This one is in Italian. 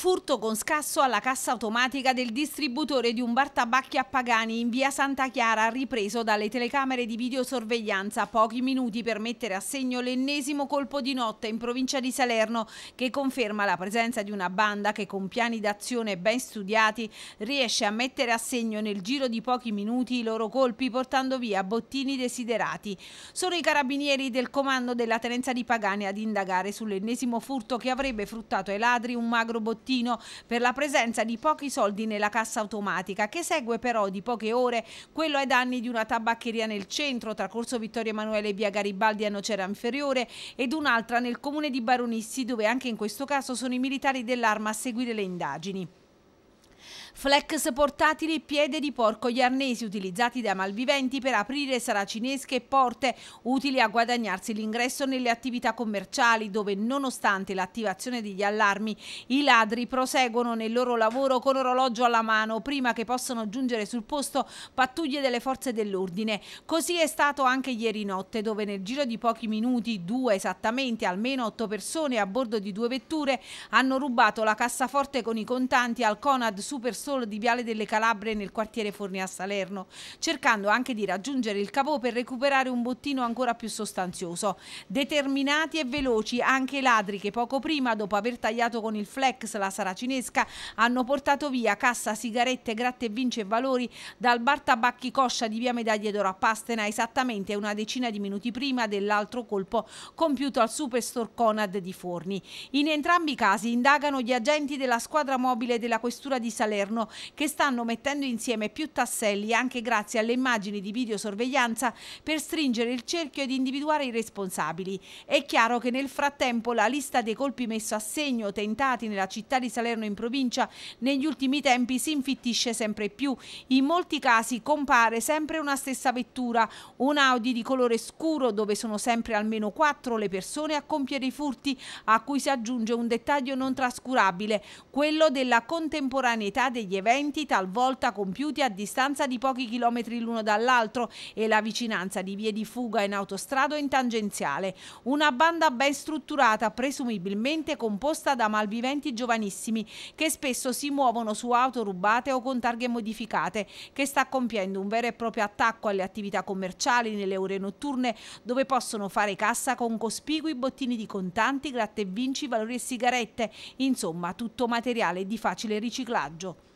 Furto con scasso alla cassa automatica del distributore di un bar tabacchi a Pagani in via Santa Chiara, ripreso dalle telecamere di videosorveglianza pochi minuti per mettere a segno l'ennesimo colpo di notte in provincia di Salerno, che conferma la presenza di una banda che con piani d'azione ben studiati riesce a mettere a segno nel giro di pochi minuti i loro colpi portando via bottini desiderati. Sono i carabinieri del comando della tenenza di Pagani ad indagare sull'ennesimo furto che avrebbe fruttato ai ladri un magro bottino mattino per la presenza di pochi soldi nella cassa automatica, che segue però di poche ore quello ai danni di una tabaccheria nel centro, tra Corso Vittorio Emanuele e via Garibaldi a Nocera Inferiore, ed un'altra nel comune di Baronissi, dove anche in questo caso sono i militari dell'arma a seguire le indagini. Flex portatili, piede di porco, gli arnesi utilizzati da malviventi per aprire saracinesche porte, utili a guadagnarsi l'ingresso nelle attività commerciali, dove nonostante l'attivazione degli allarmi, i ladri proseguono nel loro lavoro con orologio alla mano, prima che possano giungere sul posto pattuglie delle forze dell'ordine. Così è stato anche ieri notte, dove nel giro di pochi minuti, due esattamente, almeno otto persone a bordo di due vetture hanno rubato la cassaforte con i contanti al Conad Super solo di Viale delle Calabre nel quartiere Forni a Salerno, cercando anche di raggiungere il Cavò per recuperare un bottino ancora più sostanzioso. Determinati e veloci anche i ladri che poco prima, dopo aver tagliato con il flex la saracinesca, hanno portato via cassa, sigarette, gratte vince e valori dal bar Tabacchi Coscia di via Medaglie d'Oro a Pastena esattamente una decina di minuti prima dell'altro colpo compiuto al Superstore Conad di Forni. In entrambi i casi indagano gli agenti della squadra mobile della questura di Salerno governo che stanno mettendo insieme più tasselli anche grazie alle immagini di videosorveglianza per stringere il cerchio ed individuare i responsabili. È chiaro che nel frattempo la lista dei colpi messo a segno tentati nella città di Salerno in provincia negli ultimi tempi si infittisce sempre più. In molti casi compare sempre una stessa vettura, un Audi di colore scuro dove sono sempre almeno quattro le persone a compiere i furti, a cui si aggiunge un dettaglio non trascurabile, quello della contemporaneità dei degli eventi talvolta compiuti a distanza di pochi chilometri l'uno dall'altro e la vicinanza di vie di fuga in autostrada o in tangenziale. Una banda ben strutturata, presumibilmente composta da malviventi giovanissimi che spesso si muovono su auto rubate o con targhe modificate, che sta compiendo un vero e proprio attacco alle attività commerciali nelle ore notturne dove possono fare cassa con cospicui bottini di contanti, gratte e vinci, valori e sigarette, insomma tutto materiale di facile riciclaggio.